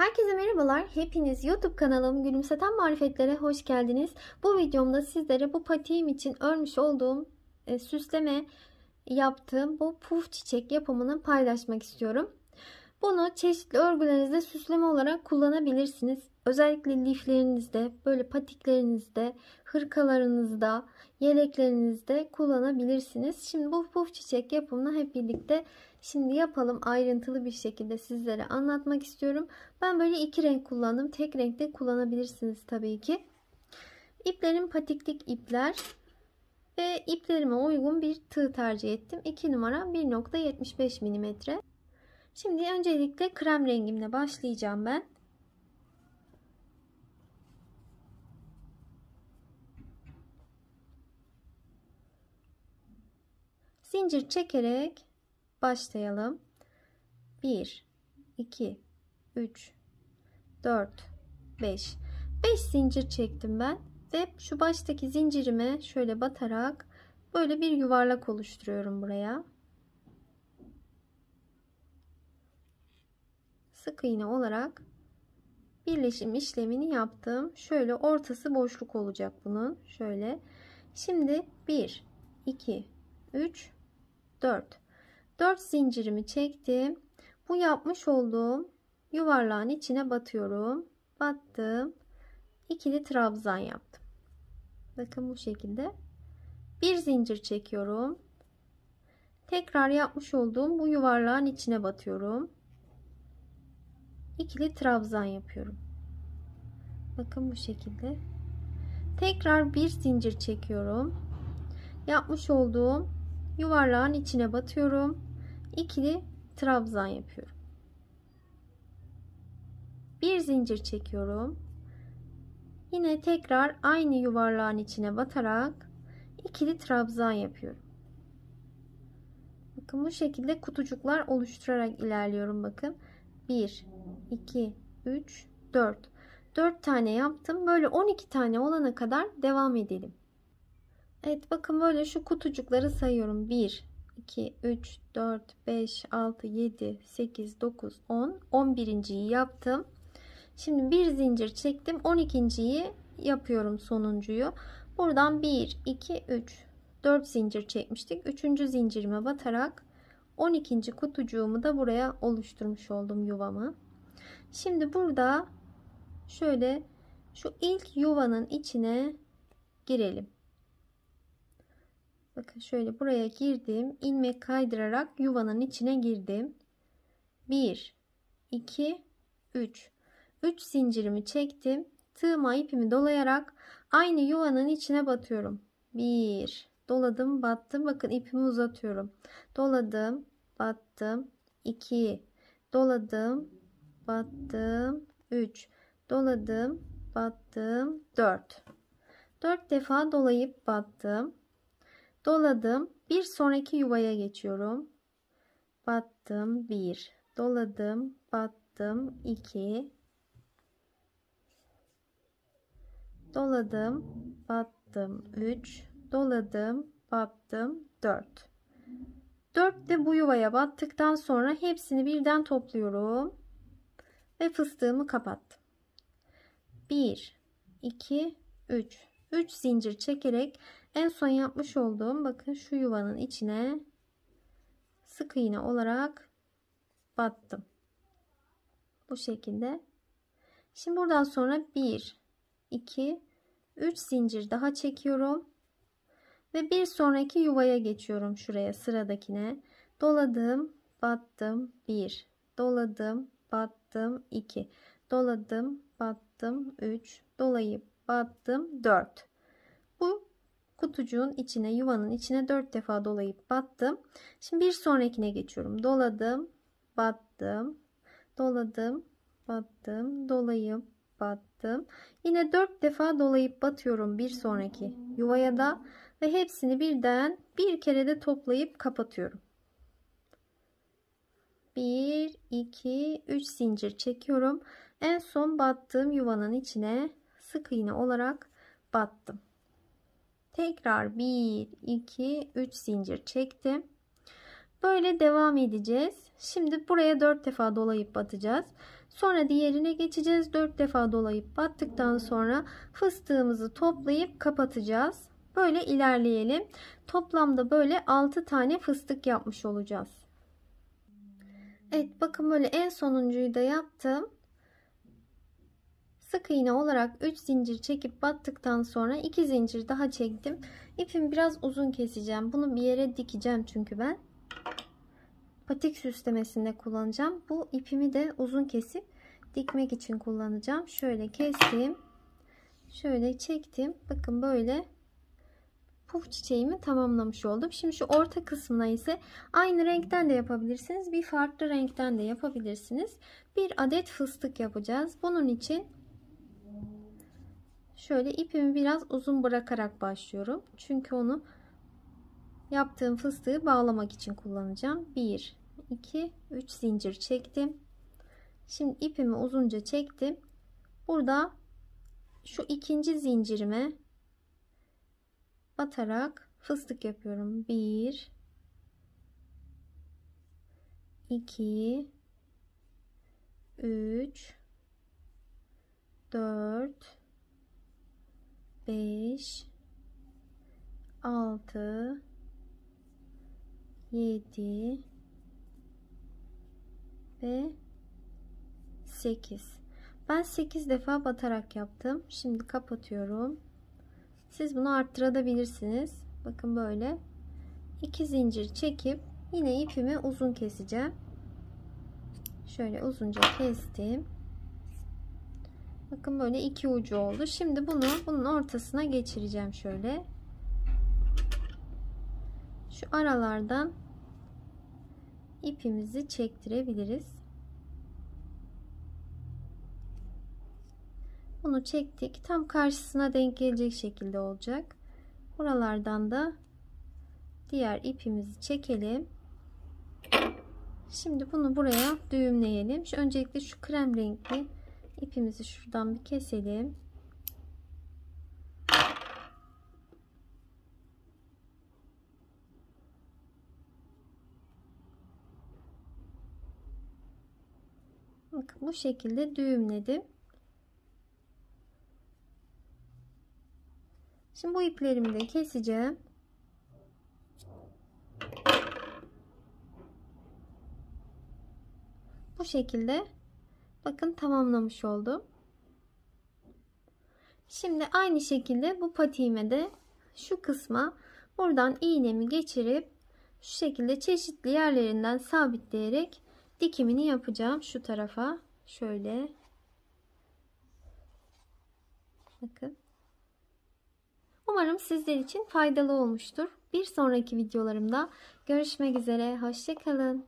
Herkese merhabalar. Hepiniz YouTube kanalım Gülümseten Marifetlere hoş geldiniz. Bu videomda sizlere bu patiğim için örmüş olduğum e, süsleme yaptığım bu puf çiçek yapımını paylaşmak istiyorum. Bunu çeşitli örgülerinizde süsleme olarak kullanabilirsiniz. Özellikle liflerinizde, böyle patiklerinizde, hırkalarınızda, yeleklerinizde kullanabilirsiniz. Şimdi bu puf çiçek yapımını hep birlikte şimdi yapalım. Ayrıntılı bir şekilde sizlere anlatmak istiyorum. Ben böyle iki renk kullandım. Tek renkte kullanabilirsiniz tabii ki. İplerim patiklik ipler ve iplerime uygun bir tığ tercih ettim. 2 numara 1.75 mm. Şimdi öncelikle krem rengimle başlayacağım ben. Zincir çekerek başlayalım. 1 2 3 4 5 5 zincir çektim ben ve şu baştaki zincirime şöyle batarak böyle bir yuvarlak oluşturuyorum buraya. sık iğne olarak birleşim işlemini yaptım. Şöyle ortası boşluk olacak bunun. Şöyle. Şimdi 1 2 3 4 4 zincirimi çektim. Bu yapmış olduğum yuvarlağın içine batıyorum. Battım. İkili trabzan yaptım. Bakın bu şekilde. Bir zincir çekiyorum. Tekrar yapmış olduğum bu yuvarlağın içine batıyorum ikili trabzan yapıyorum. Bakın bu şekilde. Tekrar bir zincir çekiyorum. Yapmış olduğum yuvarlağın içine batıyorum. İkili trabzan yapıyorum. Bir zincir çekiyorum. Yine tekrar aynı yuvarlağın içine batarak ikili trabzan yapıyorum. Bakın bu şekilde kutucuklar oluşturarak ilerliyorum bakın. 1 2, 3, 4. 4 tane yaptım. Böyle 12 tane olana kadar devam edelim. Evet bakın böyle şu kutucukları sayıyorum. 1, 2, 3, 4, 5, 6, 7, 8, 9, 10. 11.yi yaptım. Şimdi bir zincir çektim. 12.yi yapıyorum sonuncuyu. Buradan 1, 2, 3, 4 zincir çekmiştik. 3. zincirime batarak 12. kutucuğumu da buraya oluşturmuş oldum yuvamı. Şimdi burada şöyle şu ilk yuvanın içine girelim. Bakın şöyle buraya girdim. ilmek kaydırarak yuvanın içine girdim. 1 2 3 3 zincirimi çektim. Tığıma ipimi dolayarak aynı yuvanın içine batıyorum. 1 doladım, battım. Bakın ipimi uzatıyorum. Doladım, battım. 2 doladım, battım 3 doladım battım 4 4 defa dolayıp battım doladım bir sonraki yuvaya geçiyorum battım 1 doladım battım 2 doladım battım 3 doladım battım 4 4 de bu yuvaya battıktan sonra hepsini birden topluyorum ve fıstığımı kapattım. 1 2 3 3 zincir çekerek en son yapmış olduğum bakın şu yuvanın içine sık iğne olarak battım. Bu şekilde. Şimdi buradan sonra 1 2 3 zincir daha çekiyorum. Ve bir sonraki yuvaya geçiyorum şuraya sıradakine. Doladım, battım, 1. Doladım, battım battım 2. Doladım battım 3. Dolayıp battım 4. Bu kutucuğun içine yuvanın içine 4 defa dolayıp battım. Şimdi bir sonrakine geçiyorum. Doladım battım. Doladım battım. Dolayıp battım. Yine 4 defa dolayıp batıyorum bir sonraki yuvaya da ve hepsini birden bir kere de toplayıp kapatıyorum. 1 2 3 zincir çekiyorum en son battığım yuvanın içine sık iğne olarak battım tekrar 1 2 3 zincir çektim böyle devam edeceğiz şimdi buraya 4 defa dolayıp batacağız sonra diğerine geçeceğiz 4 defa dolayıp battıktan sonra fıstığımızı toplayıp kapatacağız böyle ilerleyelim toplamda böyle 6 tane fıstık yapmış olacağız Evet bakın böyle en sonuncuyu da yaptım. Sık iğne olarak 3 zincir çekip battıktan sonra 2 zincir daha çektim. İpimi biraz uzun keseceğim. Bunu bir yere dikeceğim çünkü ben. Patik süslemesinde kullanacağım. Bu ipimi de uzun kesip dikmek için kullanacağım. Şöyle kestim. Şöyle çektim. Bakın böyle puf çiçeğimi tamamlamış oldum. Şimdi şu orta kısmına ise aynı renkten de yapabilirsiniz. Bir farklı renkten de yapabilirsiniz. Bir adet fıstık yapacağız. Bunun için şöyle ipimi biraz uzun bırakarak başlıyorum. Çünkü onu yaptığım fıstığı bağlamak için kullanacağım. 1, 2, 3 zincir çektim. Şimdi ipimi uzunca çektim. Burada şu ikinci zincirime batarak fıstık yapıyorum. 1 2 3 4 5 6 7 ve 8 ben 8 defa batarak yaptım şimdi kapatıyorum siz bunu arttırabilirsiniz. Bakın böyle. 2 zincir çekip yine ipimi uzun keseceğim. Şöyle uzunca kestim. Bakın böyle iki ucu oldu. Şimdi bunu bunun ortasına geçireceğim şöyle. Şu aralardan ipimizi çektirebiliriz. Bunu çektik. Tam karşısına denk gelecek şekilde olacak. Buralardan da diğer ipimizi çekelim. Şimdi bunu buraya düğümleyelim. Şu öncelikle şu krem renkli ipimizi şuradan bir keselim. bu şekilde düğümledim. Şimdi bu iplerimi de keseceğim. Bu şekilde bakın tamamlamış oldum. Şimdi aynı şekilde bu patiğime de şu kısma buradan iğnemi geçirip şu şekilde çeşitli yerlerinden sabitleyerek dikimini yapacağım şu tarafa şöyle bakın Umarım sizler için faydalı olmuştur. Bir sonraki videolarımda görüşmek üzere. Hoşçakalın.